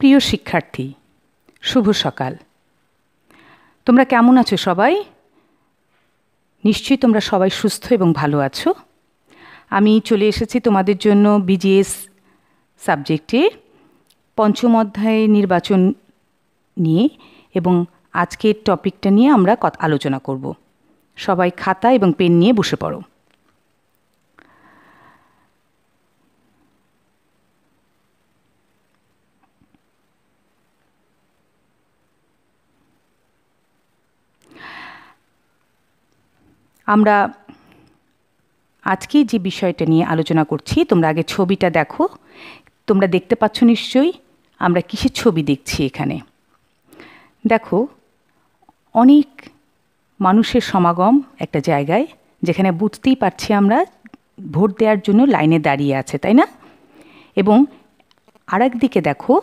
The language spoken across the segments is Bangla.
প্রিয় শিক্ষার্থী শুভ সকাল তোমরা কেমন আছো সবাই নিশ্চয়ই তোমরা সবাই সুস্থ এবং ভালো আছো আমি চলে এসেছি তোমাদের জন্য বিজিএস সাবজেক্টে পঞ্চম অধ্যায়ে নির্বাচন নিয়ে এবং আজকের টপিকটা নিয়ে আমরা আলোচনা করব সবাই খাতা এবং পেন নিয়ে বসে পড়ো আমরা আজকে যে বিষয়টা নিয়ে আলোচনা করছি তোমরা আগে ছবিটা দেখো তোমরা দেখতে পাচ্ছ নিশ্চয়ই আমরা কিসের ছবি দেখছি এখানে দেখো অনেক মানুষের সমাগম একটা জায়গায় যেখানে বুঝতেই পারছি আমরা ভোট দেওয়ার জন্য লাইনে দাঁড়িয়ে আছে তাই না এবং আর দিকে দেখো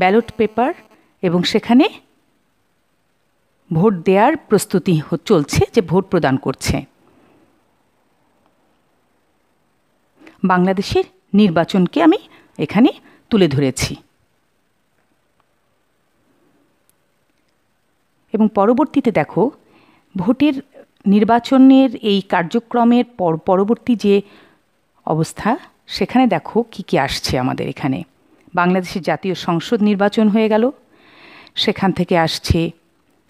ব্যালট পেপার এবং সেখানে ভোট দেওয়ার প্রস্তুতি চলছে যে ভোট প্রদান করছে বাংলাদেশের নির্বাচনকে আমি এখানে তুলে ধরেছি এবং পরবর্তীতে দেখো ভোটের নির্বাচনের এই কার্যক্রমের পর পরবর্তী যে অবস্থা সেখানে দেখো কি কি আসছে আমাদের এখানে বাংলাদেশের জাতীয় সংসদ নির্বাচন হয়ে গেল সেখান থেকে আসছে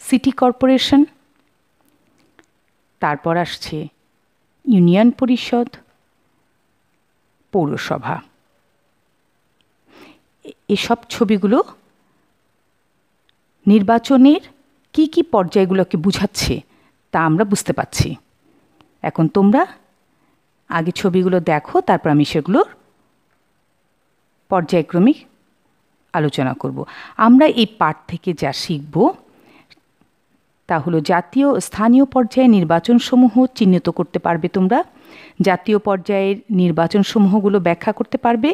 সিটি কর্পোরেশন তারপর আসছে ইউনিয়ন পরিষদ পৌরসভা এসব ছবিগুলো নির্বাচনের কি কি পর্যায়গুলোকে বুঝাচ্ছে তা আমরা বুঝতে পাচ্ছি এখন তোমরা আগে ছবিগুলো দেখো তারপর আমি সেগুলোর পর্যায়ক্রমিক আলোচনা করব আমরা এই পাঠ থেকে যা শিখব তা হলো জাতীয় স্থানীয় পর্যায়ে নির্বাচনসমূহ চিহ্নিত করতে পারবে তোমরা জাতীয় পর্যায়ের নির্বাচনসমূহগুলো ব্যাখ্যা করতে পারবে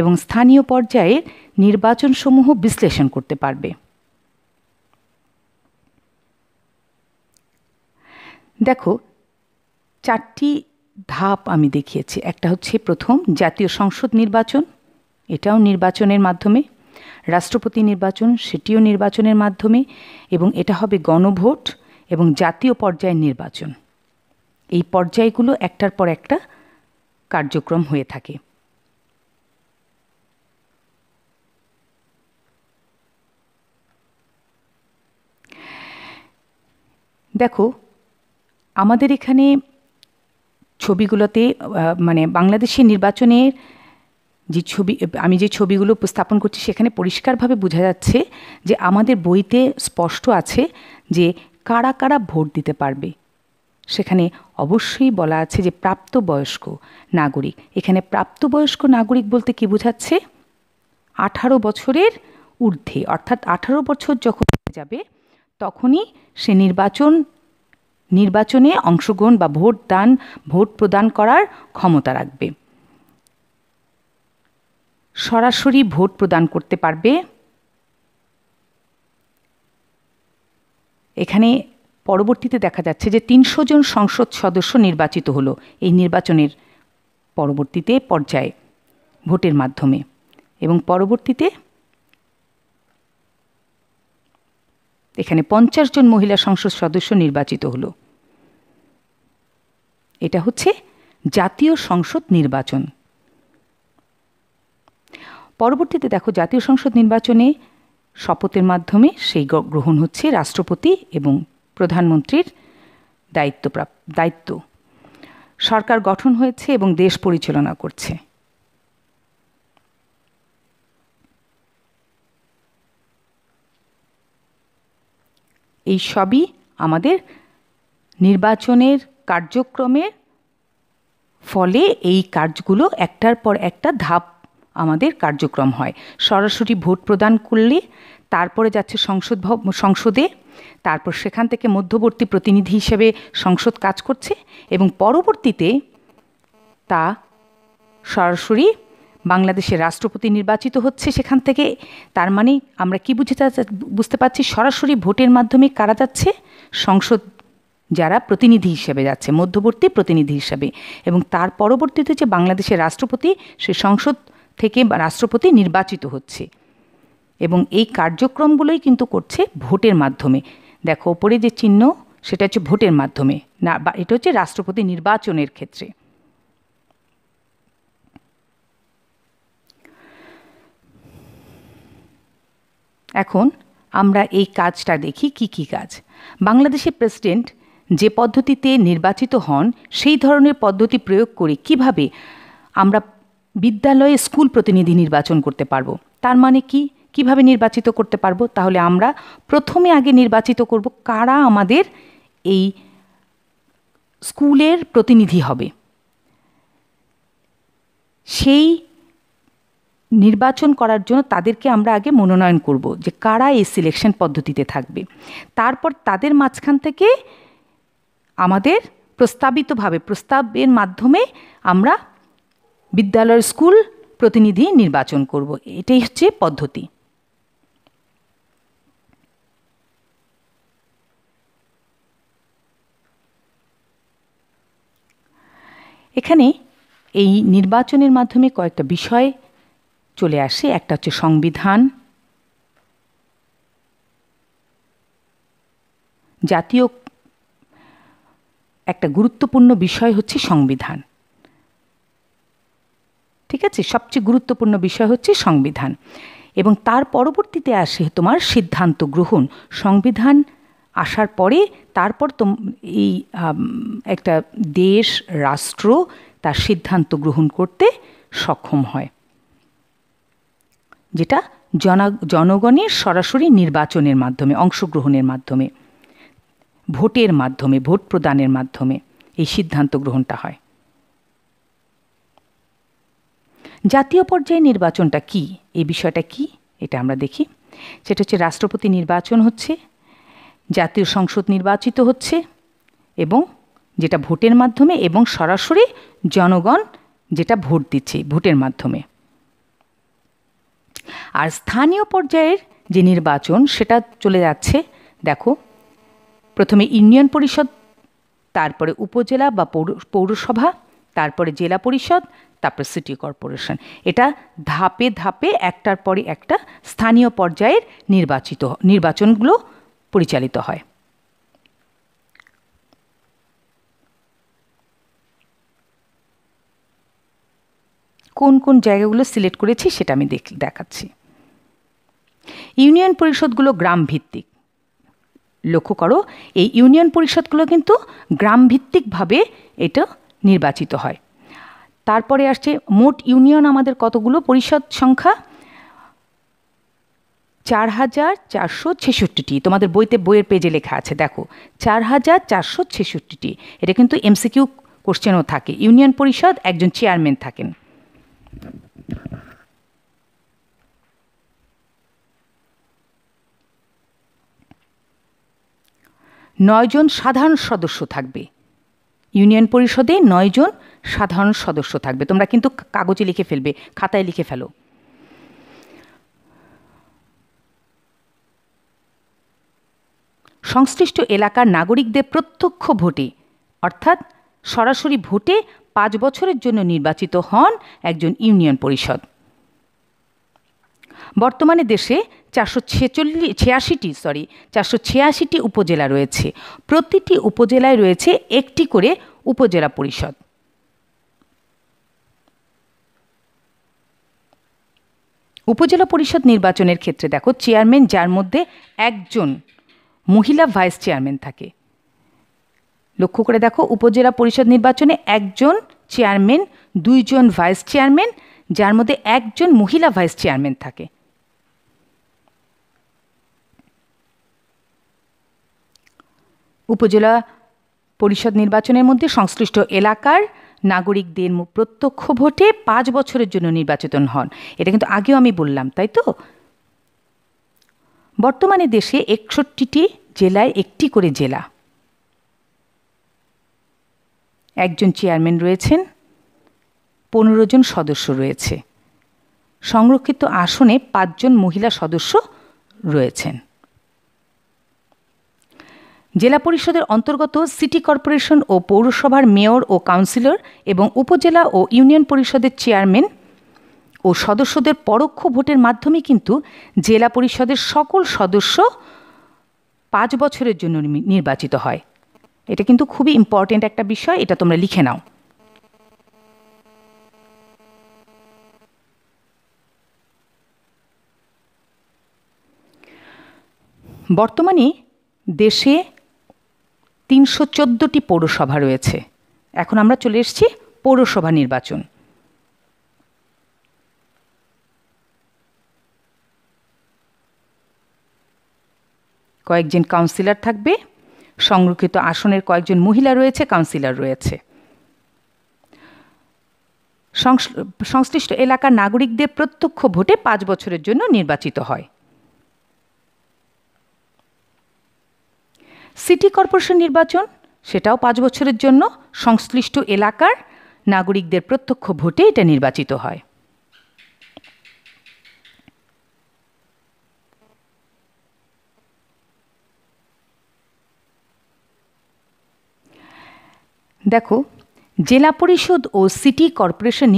এবং স্থানীয় পর্যায়ের নির্বাচনসমূহ বিশ্লেষণ করতে পারবে দেখো চারটি ধাপ আমি দেখিয়েছি একটা হচ্ছে প্রথম জাতীয় সংসদ নির্বাচন এটাও নির্বাচনের মাধ্যমে রাষ্ট্রপতি নির্বাচন সেটিও নির্বাচনের মাধ্যমে এবং এটা হবে গণভোট এবং জাতীয় পর্যায়ের নির্বাচন এই পর্যায়গুলো একটার পর একটা কার্যক্রম হয়ে থাকে দেখো আমাদের এখানে ছবিগুলোতে মানে বাংলাদেশের নির্বাচনের যে ছবি আমি যে ছবিগুলো উপস্থাপন করছি সেখানে পরিষ্কারভাবে বোঝা যাচ্ছে যে আমাদের বইতে স্পষ্ট আছে যে কারা কারা ভোট দিতে পারবে সেখানে অবশ্যই বলা আছে যে প্রাপ্তবয়স্ক নাগরিক এখানে প্রাপ্তবয়স্ক নাগরিক বলতে কি বোঝাচ্ছে আঠারো বছরের ঊর্ধ্বে অর্থাৎ আঠারো বছর যখন যাবে তখনই সে নির্বাচন নির্বাচনে অংশগ্রহণ বা ভোট দান ভোট প্রদান করার ক্ষমতা রাখবে সরাসরি ভোট প্রদান করতে পারবে এখানে পরবর্তীতে দেখা যাচ্ছে যে তিনশো জন সংসদ সদস্য নির্বাচিত হলো এই নির্বাচনের পরবর্তীতে পর্যায়ে ভোটের মাধ্যমে এবং পরবর্তীতে এখানে পঞ্চাশ জন মহিলা সংসদ সদস্য নির্বাচিত হলো এটা হচ্ছে জাতীয় সংসদ নির্বাচন পরবর্তীতে দেখো জাতীয় সংসদ নির্বাচনে শপথের মাধ্যমে সেই গ্রহণ হচ্ছে রাষ্ট্রপতি এবং প্রধানমন্ত্রীর দায়িত্বপ্রাপ দায়িত্ব সরকার গঠন হয়েছে এবং দেশ পরিচালনা করছে এই সবই আমাদের নির্বাচনের কার্যক্রমের ফলে এই কাজগুলো একটার পর একটা ধাপ আমাদের কার্যক্রম হয় সরাসরি ভোট প্রদান করলে তারপরে যাচ্ছে সংসদ সংসদে তারপর সেখান থেকে মধ্যবর্তী প্রতিনিধি হিসেবে সংসদ কাজ করছে এবং পরবর্তীতে তা সরাসরি বাংলাদেশের রাষ্ট্রপতি নির্বাচিত হচ্ছে সেখান থেকে তার মানে আমরা কি বুঝে বুঝতে পারছি সরাসরি ভোটের মাধ্যমে কারা যাচ্ছে সংসদ যারা প্রতিনিধি হিসেবে যাচ্ছে মধ্যবর্তী প্রতিনিধি হিসেবে এবং তার পরবর্তীতে যে বাংলাদেশের রাষ্ট্রপতি সে সংসদ থেকে রাষ্ট্রপতি নির্বাচিত হচ্ছে এবং এই কার্যক্রমগুলোই কিন্তু করছে ভোটের মাধ্যমে দেখো ওপরে যে চিহ্ন সেটা হচ্ছে ভোটের মাধ্যমে না বা এটা হচ্ছে রাষ্ট্রপতি নির্বাচনের ক্ষেত্রে এখন আমরা এই কাজটা দেখি কি কি কাজ বাংলাদেশের প্রেসিডেন্ট যে পদ্ধতিতে নির্বাচিত হন সেই ধরনের পদ্ধতি প্রয়োগ করে কিভাবে আমরা বিদ্যালয়ে স্কুল প্রতিনিধি নির্বাচন করতে পারবো তার মানে কি কিভাবে নির্বাচিত করতে পারবো তাহলে আমরা প্রথমে আগে নির্বাচিত করব কারা আমাদের এই স্কুলের প্রতিনিধি হবে সেই নির্বাচন করার জন্য তাদেরকে আমরা আগে মনোনয়ন করব যে কারা এই সিলেকশন পদ্ধতিতে থাকবে তারপর তাদের মাঝখান থেকে আমাদের প্রস্তাবিতভাবে প্রস্তাবের মাধ্যমে আমরা বিদ্যালয়ের স্কুল প্রতিনিধি নির্বাচন করব এটাই হচ্ছে পদ্ধতি এখানে এই নির্বাচনের মাধ্যমে কয়েকটা বিষয় চলে আসে একটা হচ্ছে সংবিধান জাতীয় একটা গুরুত্বপূর্ণ বিষয় হচ্ছে সংবিধান ঠিক আছে সবচেয়ে গুরুত্বপূর্ণ বিষয় হচ্ছে সংবিধান এবং তার পরবর্তীতে আসে তোমার সিদ্ধান্ত গ্রহণ সংবিধান আসার পরে তারপর তো এই একটা দেশ রাষ্ট্র তার সিদ্ধান্ত গ্রহণ করতে সক্ষম হয় যেটা জনা জনগণের সরাসরি নির্বাচনের মাধ্যমে অংশগ্রহণের মাধ্যমে ভোটের মাধ্যমে ভোট প্রদানের মাধ্যমে এই সিদ্ধান্ত গ্রহণটা হয় জাতীয় পর্যায়ে নির্বাচনটা কি এই বিষয়টা কি এটা আমরা দেখি সেটা হচ্ছে রাষ্ট্রপতি নির্বাচন হচ্ছে জাতীয় সংসদ নির্বাচিত হচ্ছে এবং যেটা ভোটের মাধ্যমে এবং সরাসরি জনগণ যেটা ভোট দিচ্ছে ভোটের মাধ্যমে আর স্থানীয় পর্যায়ের যে নির্বাচন সেটা চলে যাচ্ছে দেখো প্রথমে ইউনিয়ন পরিষদ তারপরে উপজেলা বা পৌরসভা তারপরে জেলা পরিষদ তারপর সিটি কর্পোরেশন এটা ধাপে ধাপে একটার পরে একটা স্থানীয় পর্যায়ের নির্বাচিত নির্বাচনগুলো পরিচালিত হয় কোন কোন জায়গাগুলো সিলেক্ট করেছি সেটা আমি দেখাচ্ছি ইউনিয়ন পরিষদগুলো গ্রাম ভিত্তিক লক্ষ্য করো এই ইউনিয়ন পরিষদগুলো কিন্তু গ্রামভিত্তিকভাবে এটা নির্বাচিত হয় তারপরে আসছে মোট ইউনিয়ন আমাদের কতগুলো পরিষদ সংখ্যা চার হাজার চারশো ছেষট্টিটি তোমাদের বইতে বইয়ের পেজে লেখা আছে দেখো চার হাজার চারশো ছেষট্টিটি এটা কিন্তু এমসিকিউ কোশ্চেনও থাকে ইউনিয়ন পরিষদ একজন চেয়ারম্যান থাকেন নয়জন সাধারণ সদস্য থাকবে ইউনিয়ন পরিষদে নয়জন সাধারণ সদস্য থাকবে তোমরা কিন্তু কাগজে লিখে ফেলবে খাতায় লিখে ফেলো সংশ্লিষ্ট এলাকার নাগরিকদের প্রত্যক্ষ ভোটে অর্থাৎ সরাসরি ভোটে পাঁচ বছরের জন্য নির্বাচিত হন একজন ইউনিয়ন পরিষদ বর্তমানে দেশে চারশো ছেচল্লিশ ছিয়াশিটি সরি চারশো ছিয়াশিটি উপজেলা রয়েছে প্রতিটি উপজেলায় রয়েছে একটি করে উপজেলা পরিষদ উপজেলা পরিষদ নির্বাচনের ক্ষেত্রে দেখো চেয়ারম্যান যার মধ্যে একজন মহিলা ভাইস চেয়ারম্যান থাকে লক্ষ্য করে দেখো উপজেলা পরিষদ নির্বাচনে একজন চেয়ারম্যান দুইজন ভাইস চেয়ারম্যান যার মধ্যে একজন মহিলা ভাইস চেয়ারম্যান থাকে উপজেলা পরিষদ নির্বাচনের মধ্যে সংশ্লিষ্ট এলাকার নাগরিকদের প্রত্যক্ষ ভোটে পাঁচ বছরের জন্য নির্বাচিত হন এটা কিন্তু আগেও আমি বললাম তাই তো বর্তমানে দেশে একষট্টিটি জেলায় একটি করে জেলা একজন চেয়ারম্যান রয়েছেন পনেরো জন সদস্য রয়েছে সংরক্ষিত আসনে পাঁচজন মহিলা সদস্য রয়েছেন জেলা পরিষদের অন্তর্গত সিটি কর্পোরেশন ও পৌরসভার মেয়র ও কাউন্সিলর এবং উপজেলা ও ইউনিয়ন পরিষদের চেয়ারম্যান ও সদস্যদের পরোক্ষ ভোটের মাধ্যমে কিন্তু জেলা পরিষদের সকল সদস্য পাঁচ বছরের জন্য নির্বাচিত হয় এটা কিন্তু খুবই ইম্পর্টেন্ট একটা বিষয় এটা তোমরা লিখে নাও বর্তমানে দেশে তিনশো চোদ্দোটি পৌরসভা রয়েছে এখন আমরা চলে এসেছি পৌরসভা নির্বাচন কয়েকজন কাউন্সিলর থাকবে সংরক্ষিত আসনের কয়েকজন মহিলা রয়েছে কাউন্সিলর রয়েছে সংশ্লিষ্ট এলাকার নাগরিকদের প্রত্যক্ষ ভোটে পাঁচ বছরের জন্য নির্বাচিত হয় সিটি কর্পোরেশন নির্বাচন সেটাও পাঁচ বছরের জন্য সংশ্লিষ্ট এলাকার নাগরিকদের প্রত্যক্ষ ভোটে এটা নির্বাচিত হয় দেখো জেলা পরিষদ ও সিটি কর্পোরেশন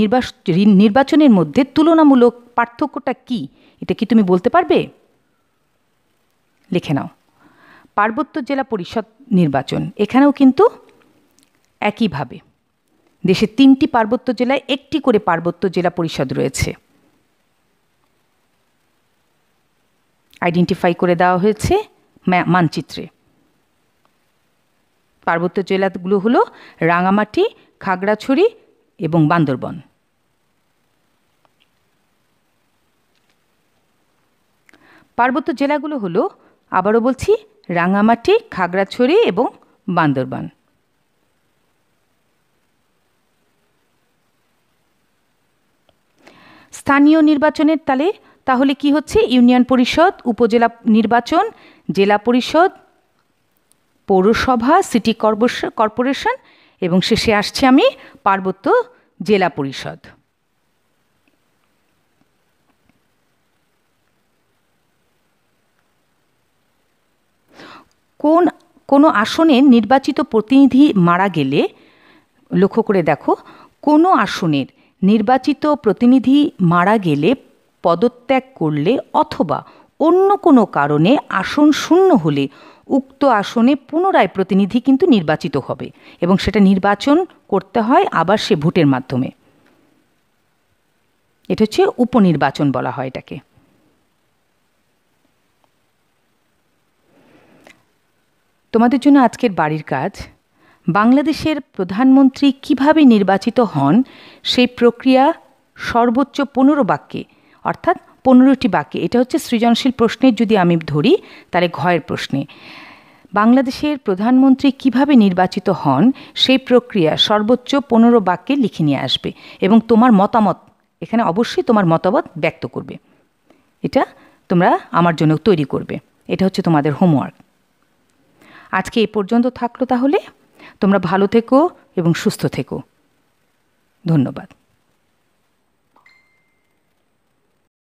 নির্বাচনের মধ্যে তুলনামূলক পার্থক্যটা কি এটা কি তুমি বলতে পারবে লিখে নাও পার্বত্য জেলা পরিষদ নির্বাচন এখানেও কিন্তু একইভাবে দেশের তিনটি পার্বত্য জেলায় একটি করে পার্বত্য জেলা পরিষদ রয়েছে আইডেন্টিফাই করে দেওয়া হয়েছে মানচিত্রে পার্বত্য জেলাগুলো হলো রাঙামাটি খাগড়াছড়ি এবং বান্দরবন পার্বত্য জেলাগুলো হলো আবারও বলছি রাঙামাটি খাগড়াছড়ি এবং বান্দরবান স্থানীয় নির্বাচনের তালে তাহলে কি হচ্ছে ইউনিয়ন পরিষদ উপজেলা নির্বাচন জেলা পরিষদ পৌরসভা সিটি কর্পোরেশন এবং শেষে আসছে আমি পার্বত্য জেলা পরিষদ কোন কোনো আসনের নির্বাচিত প্রতিনিধি মারা গেলে লক্ষ্য করে দেখো কোনো আসনের নির্বাচিত প্রতিনিধি মারা গেলে পদত্যাগ করলে অথবা অন্য কোনো কারণে আসন শূন্য হলে উক্ত আসনে পুনরায় প্রতিনিধি কিন্তু নির্বাচিত হবে এবং সেটা নির্বাচন করতে হয় আবার সে ভোটের মাধ্যমে এটা হচ্ছে উপনির্বাচন বলা হয় এটাকে তোমাদের জন্য আজকের বাড়ির কাজ বাংলাদেশের প্রধানমন্ত্রী কিভাবে নির্বাচিত হন সেই প্রক্রিয়া সর্বোচ্চ পনেরো বাক্যে অর্থাৎ পনেরোটি বাক্যে এটা হচ্ছে সৃজনশীল প্রশ্নের যদি আমি ধরি তাহলে ঘয়ের প্রশ্নে বাংলাদেশের প্রধানমন্ত্রী কিভাবে নির্বাচিত হন সেই প্রক্রিয়া সর্বোচ্চ পনেরো বাক্যে লিখে নিয়ে আসবে এবং তোমার মতামত এখানে অবশ্যই তোমার মতামত ব্যক্ত করবে এটা তোমরা আমার জন্য তৈরি করবে এটা হচ্ছে তোমাদের হোমওয়ার্ক আজকে এ পর্যন্ত থাকলো তাহলে তোমরা ভালো থেকো এবং সুস্থ থেকো ধন্যবাদ